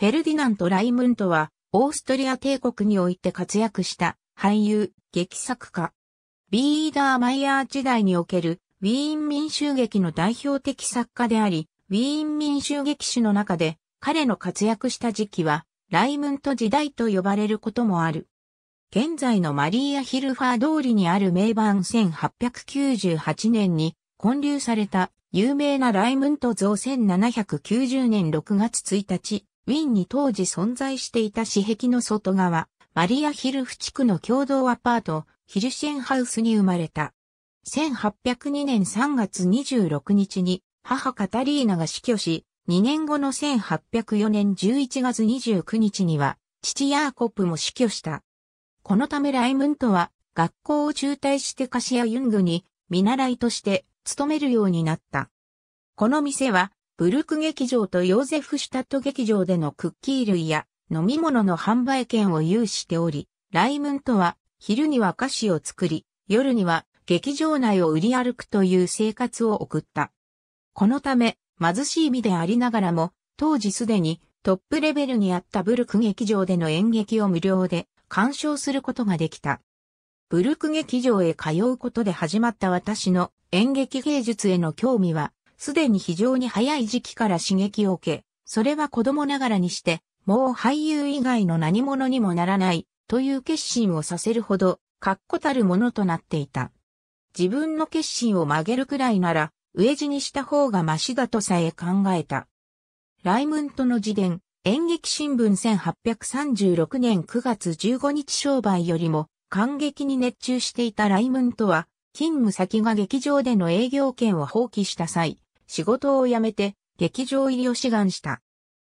フェルディナント・ライムントは、オーストリア帝国において活躍した俳優、劇作家。ビーダーマイヤー時代におけるウィーン民衆劇の代表的作家であり、ウィーン民衆劇史の中で彼の活躍した時期は、ライムント時代と呼ばれることもある。現在のマリーア・ヒルファー通りにある名盤1898年に建立された有名なライムント像1790年6月1日ウィンに当時存在していた私壁の外側、マリアヒルフ地区の共同アパート、ヒルシェンハウスに生まれた。1802年3月26日に母カタリーナが死去し、2年後の1804年11月29日には父ヤーコップも死去した。このためライムントは学校を中退してカシアユングに見習いとして勤めるようになった。この店はブルク劇場とヨーゼフシュタット劇場でのクッキー類や飲み物の販売権を有しており、ライムントは昼には菓子を作り、夜には劇場内を売り歩くという生活を送った。このため、貧しい身でありながらも、当時すでにトップレベルにあったブルク劇場での演劇を無料で鑑賞することができた。ブルク劇場へ通うことで始まった私の演劇芸術への興味はすでに非常に早い時期から刺激を受け、それは子供ながらにして、もう俳優以外の何者にもならない、という決心をさせるほど、確固たるものとなっていた。自分の決心を曲げるくらいなら、植地にした方がましだとさえ考えた。ライムントの自伝、演劇新聞1836年9月15日商売よりも、感激に熱中していたライムントは、勤務先が劇場での営業権を放棄した際、仕事を辞めて劇場入りを志願した。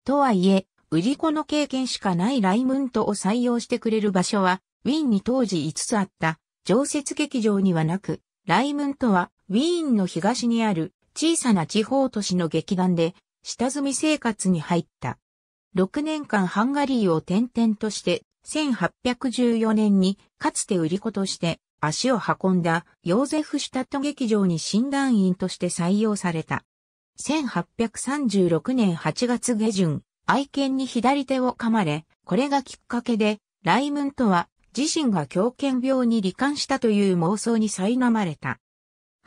とはいえ、売り子の経験しかないライムントを採用してくれる場所は、ウィーンに当時5つあった常設劇場にはなく、ライムントはウィーンの東にある小さな地方都市の劇団で下積み生活に入った。6年間ハンガリーを転々として、1814年にかつて売り子として足を運んだヨーゼフ・シュタット劇場に診断員として採用された。1836年8月下旬、愛犬に左手を噛まれ、これがきっかけで、ライムンとは自身が狂犬病に罹患したという妄想に苛まれた。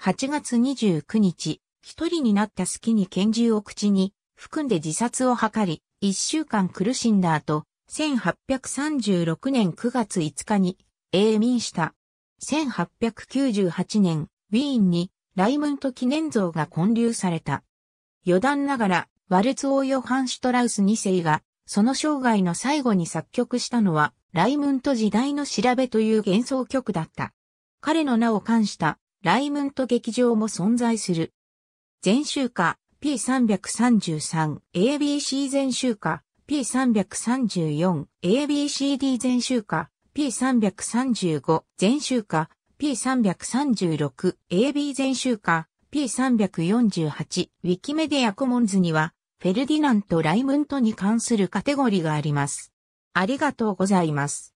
8月29日、一人になった隙に拳銃を口に含んで自殺を図り、一週間苦しんだ後、1836年9月5日に永眠した。1898年、ウィーンにライムント記念像が建立された。余談ながら、ワルツオーヨハン・シュトラウス2世が、その生涯の最後に作曲したのは、ライムント時代の調べという幻想曲だった。彼の名を冠した、ライムント劇場も存在する。全集歌 P333、ABC 全集歌 P334、ABCD 全集歌 P335 全集化 P336 AB 全集化 P348 ウィキメディアコモンズにはフェルディナント・ライムントに関するカテゴリーがあります。ありがとうございます。